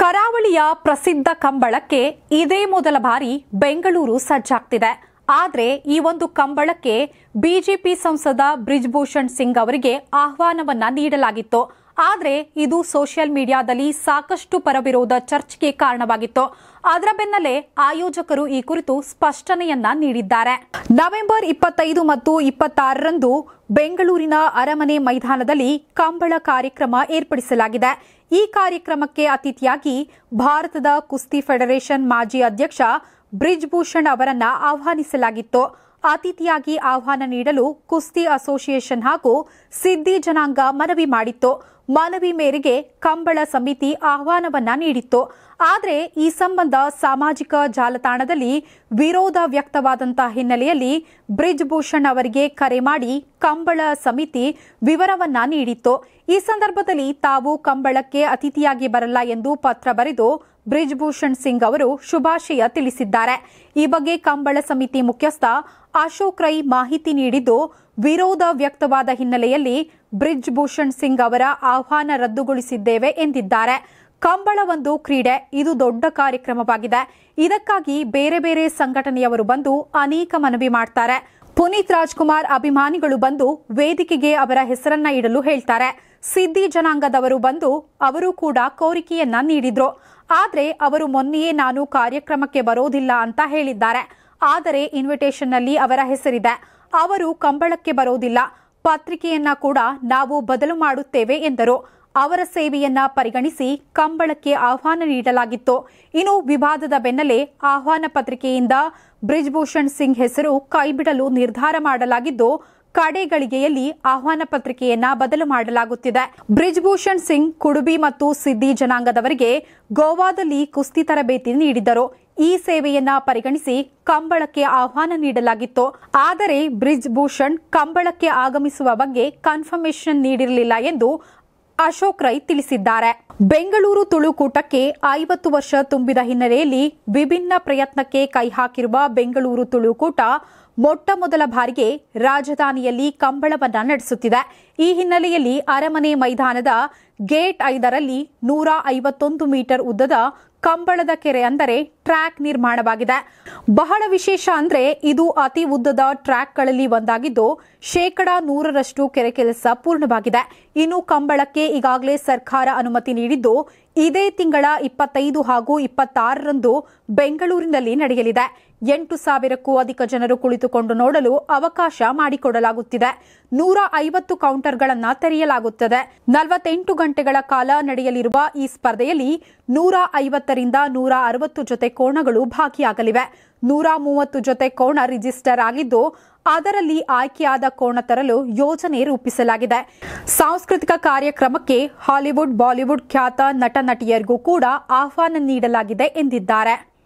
ಕರಾವಳಿಯ ಪ್ರಸಿದ್ಧ ಕಂಬಳಕ್ಕೆ ಇದೇ ಮೊದಲ ಬಾರಿ ಬೆಂಗಳೂರು ಸಜ್ಜಾಗ್ತಿದೆ ಆದರೆ ಈ ಒಂದು ಕಂಬಳಕ್ಕೆ ಬಿಜೆಪಿ ಸಂಸದ ಬ್ರಿಜ್ಭೂಷಣ್ ಸಿಂಗ್ ಅವರಿಗೆ ಆಹ್ವಾನವನ್ನ ನೀಡಲಾಗಿತ್ತು ಆದರೆ ಇದು ಸೋಷಿಯಲ್ ಮೀಡಿಯಾದಲ್ಲಿ ಸಾಕಷ್ಟು ಪರವಿರೋಧ ಚರ್ಚೆಗೆ ಕಾರಣವಾಗಿತ್ತು ಅದರ ಬೆನ್ನಲ್ಲೇ ಆಯೋಜಕರು ಈ ಕುರಿತು ಸ್ಪಷ್ಟನೆಯನ್ನ ನೀಡಿದ್ದಾರೆ ನವೆಂಬರ್ ಇಪ್ಪತ್ತೈದು ಮತ್ತು ಇಪ್ಪತ್ತಾರರಂದು ಬೆಂಗಳೂರಿನ ಅರಮನೆ ಮೈದಾನದಲ್ಲಿ ಕಂಬಳ ಕಾರ್ಯಕ್ರಮ ಏರ್ಪಡಿಸಲಾಗಿದೆ ಈ ಕಾರ್ಯಕ್ರಮಕ್ಕೆ ಅತಿಥಿಯಾಗಿ ಭಾರತದ ಕುಸ್ತಿ ಫೆಡರೇಷನ್ ಮಾಜಿ ಅಧ್ಯಕ್ಷ ಬ್ರಿಜ್ ಭೂಷಣ್ ಅವರನ್ನ ಆಹ್ವಾನಿಸಲಾಗಿತ್ತು ಅತಿಥಿಯಾಗಿ ಆಹ್ವಾನ ನೀಡಲು ಕುಸ್ತಿ ಅಸೋಸಿಯೇಷನ್ ಹಾಗೂ ಸಿದ್ದಿ ಜನಾಂಗ ಮನವಿ ಮಾಡಿತ್ತು ಮನವಿ ಮೇರೆಗೆ ಕಂಬಳ ಸಮಿತಿ ಆಹ್ವಾನವನ್ನ ನೀಡಿತ್ತು ಆದರೆ ಈ ಸಂಬಂಧ ಸಾಮಾಜಿಕ ಜಾಲತಾಣದಲ್ಲಿ ವಿರೋಧ ವ್ಯಕ್ತವಾದಂತಹ ಹಿನ್ನೆಲೆಯಲ್ಲಿ ಬ್ರಿಜ್ ಭೂಷಣ್ ಅವರಿಗೆ ಕರೆ ಮಾಡಿ ಕಂಬಳ ಸಮಿತಿ ವಿವರವನ್ನ ನೀಡಿತ್ತು ಈ ಸಂದರ್ಭದಲ್ಲಿ ತಾವು ಕಂಬಳಕ್ಕೆ ಅತಿಥಿಯಾಗಿ ಬರಲ್ಲ ಎಂದು ಪತ್ರ ಬರೆದು ಬ್ರಿಜ್ಭೂಷಣ್ ಸಿಂಗ್ ಅವರು ಶುಭಾಶಯ ತಿಳಿಸಿದ್ದಾರೆ ಈ ಬಗ್ಗೆ ಕಂಬಳ ಸಮಿತಿ ಮುಖ್ಯಸ್ಥ ಅಶೋಕ್ ರೈ ಮಾಹಿತಿ ನೀಡಿದ್ದು ವಿರೋಧ ವ್ಯಕ್ತವಾದ ಹಿನ್ನೆಲೆಯಲ್ಲಿ ಬ್ರಿಜ್ ಭೂಷಣ್ ಸಿಂಗ್ ಅವರ ಆಹ್ವಾನ ರದ್ದುಗೊಳಿಸಿದ್ದೇವೆ ಎಂದಿದ್ದಾರೆ ಕಂಬಳ ಒಂದು ಕ್ರೀಡೆ ಇದು ದೊಡ್ಡ ಕಾರ್ಯಕ್ರಮವಾಗಿದೆ ಇದಕ್ಕಾಗಿ ಬೇರೆ ಬೇರೆ ಸಂಘಟನೆಯವರು ಬಂದು ಅನೇಕ ಮನವಿ ಮಾಡ್ತಾರೆ ಪುನೀತ್ ರಾಜ್ಕುಮಾರ್ ಅಭಿಮಾನಿಗಳು ಬಂದು ವೇದಿಕೆಗೆ ಅವರ ಹೆಸರನ್ನ ಇಡಲು ಹೇಳ್ತಾರೆ ಸಿದ್ದಿ ಜನಾಂಗದವರು ಬಂದು ಅವರು ಕೂಡ ಕೋರಿಕೆಯನ್ನ ನೀಡಿದ್ರು ಆದರೆ ಅವರು ಮೊನ್ನೆಯೇ ನಾನು ಕಾರ್ಯಕ್ರಮಕ್ಕೆ ಬರೋದಿಲ್ಲ ಅಂತ ಹೇಳಿದ್ದಾರೆ ಆದರೆ ಇನ್ವಿಟೇಷನ್ನಲ್ಲಿ ಅವರ ಹೆಸರಿದೆ ಅವರು ಕಂಬಳಕ್ಕೆ ಬರೋದಿಲ್ಲ ಪತ್ರಿಕೆಯನ್ನ ಕೂಡ ನಾವು ಬದಲು ಮಾಡುತ್ತೇವೆ ಎಂದರು ಅವರ ಸೇವೆಯನ್ನ ಪರಿಗಣಿಸಿ ಕಂಬಳಕ್ಕೆ ಆಹ್ವಾನ ನೀಡಲಾಗಿತ್ತು ಇನ್ನು ವಿವಾದದ ಬೆನ್ನಲ್ಲೇ ಆಹ್ವಾನ ಪತ್ರಿಕೆಯಿಂದ ಬ್ರಿಜ್ಭೂಷಣ್ ಸಿಂಗ್ ಹೆಸರು ಕೈಬಿಡಲು ನಿರ್ಧಾರ ಮಾಡಲಾಗಿದ್ದು ಕಡೆಗಳಿಗೆಯಲ್ಲಿ ಆಹ್ವಾನ ಪತ್ರಿಕೆಯನ್ನ ಬದಲು ಮಾಡಲಾಗುತ್ತಿದೆ ಬ್ರಿಜ್ ಭೂಷಣ್ ಸಿಂಗ್ ಕುಡುಬಿ ಮತ್ತು ಸಿದ್ದಿ ಜನಾಂಗದವರಿಗೆ ಗೋವಾದಲ್ಲಿ ಕುಸ್ತಿ ತರಬೇತಿ ನೀಡಿದ್ದರು ಈ ಸೇವೆಯನ್ನ ಪರಿಗಣಿಸಿ ಕಂಬಳಕ್ಕೆ ಆಹ್ವಾನ ನೀಡಲಾಗಿತ್ತು ಆದರೆ ಬ್ರಿಜ್ ಭೂಷಣ್ ಕಂಬಳಕ್ಕೆ ಆಗಮಿಸುವ ಬಗ್ಗೆ ಕನ್ಫರ್ಮೇಷನ್ ನೀಡಿರಲಿಲ್ಲ ಎಂದು ಅಶೋಕ್ ರೈ ತಿಳಿಸಿದ್ದಾರೆ ಬೆಂಗಳೂರು ತುಳುಕೂಟಕ್ಕೆ ಐವತ್ತು ವರ್ಷ ತುಂಬಿದ ಹಿನ್ನೆಲೆಯಲ್ಲಿ ವಿಭಿನ್ನ ಪ್ರಯತ್ನಕ್ಕೆ ಕೈ ಹಾಕಿರುವ ಬೆಂಗಳೂರು ತುಳುಕೂಟ ಮೊಟ್ಟ ಮೊದಲ ಬಾರಿಗೆ ರಾಜಧಾನಿಯಲ್ಲಿ ಕಂಬಳವನ್ನ ನಡೆಸುತ್ತಿದೆ ಈ ಹಿನ್ನೆಲೆಯಲ್ಲಿ ಅರಮನೆ ಮೈದಾನದ ಗೇಟ್ ಐದರಲ್ಲಿ ನೂರ ಐವತ್ತೊಂದು ಮೀಟರ್ ಉದ್ದದ ಕಂಬಳದ ಕೆರೆ ಅಂದರೆ ಟ್ರ್ಯಾಕ್ ನಿರ್ಮಾಣವಾಗಿದೆ ಬಹಳ ವಿಶೇಷ ಅಂದ್ರೆ ಇದು ಅತಿ ಉದ್ದದ ಟ್ರ್ಯಾಕ್ಗಳಲ್ಲಿ ಒಂದಾಗಿದ್ದು ಶೇಕಡಾ ನೂರರಷ್ಟು ಕೆರೆ ಕೆಲಸ ಪೂರ್ಣವಾಗಿದೆ ಇನ್ನು ಕಂಬಳಕ್ಕೆ ಈಗಾಗಲೇ ಸರ್ಕಾರ ಅನುಮತಿ ನೀಡಿದ್ದು ಇದೇ ತಿಂಗಳ ಇಪ್ಪತ್ತೈದು ಹಾಗೂ ಇಪ್ಪತ್ತಾರರಂದು ಬೆಂಗಳೂರಿನಲ್ಲಿ ನಡೆಯಲಿದೆ ಎಂಟು ಸಾವಿರಕ್ಕೂ ಅಧಿಕ ಜನರು ಕುಳಿತುಕೊಂಡು ನೋಡಲು ಅವಕಾಶ ಮಾಡಿಕೊಡಲಾಗುತ್ತಿದೆ ನೂರ ಐವತ್ತು ಕೌಂಟರ್ಗಳನ್ನು ತೆರೆಯಲಾಗುತ್ತದೆ ನಲವತ್ತೆಂಟು ಗಂಟೆಗಳ ಕಾಲ ನಡೆಯಲಿರುವ ಈ ಸ್ಪರ್ಧೆಯಲ್ಲಿ ನೂರ ಐವತ್ತರಿಂದ ನೂರ ಅರವತ್ತು ಜೊತೆ ಕೋಣಗಳು ಭಾಗಿಯಾಗಲಿವೆ ನೂರ ಮೂವತ್ತು ಜೊತೆ ಕೋಣ ರಿಜಿಸ್ಟರ್ ಆಗಿದ್ದು ಅದರಲ್ಲಿ ಆಯ್ಕೆಯಾದ ಕೋಣ ತರಲು ಯೋಜನೆ ರೂಪಿಸಲಾಗಿದೆ ಸಾಂಸ್ಕೃತಿಕ ಕಾರ್ಯಕ್ರಮಕ್ಕೆ ಹಾಲಿವುಡ್ ಬಾಲಿವುಡ್ ಖ್ಯಾತ ನಟ ನಟಿಯರಿಗೂ ಕೂಡ ಆಹ್ವಾನ ನೀಡಲಾಗಿದೆ ಎಂದಿದ್ದಾರೆ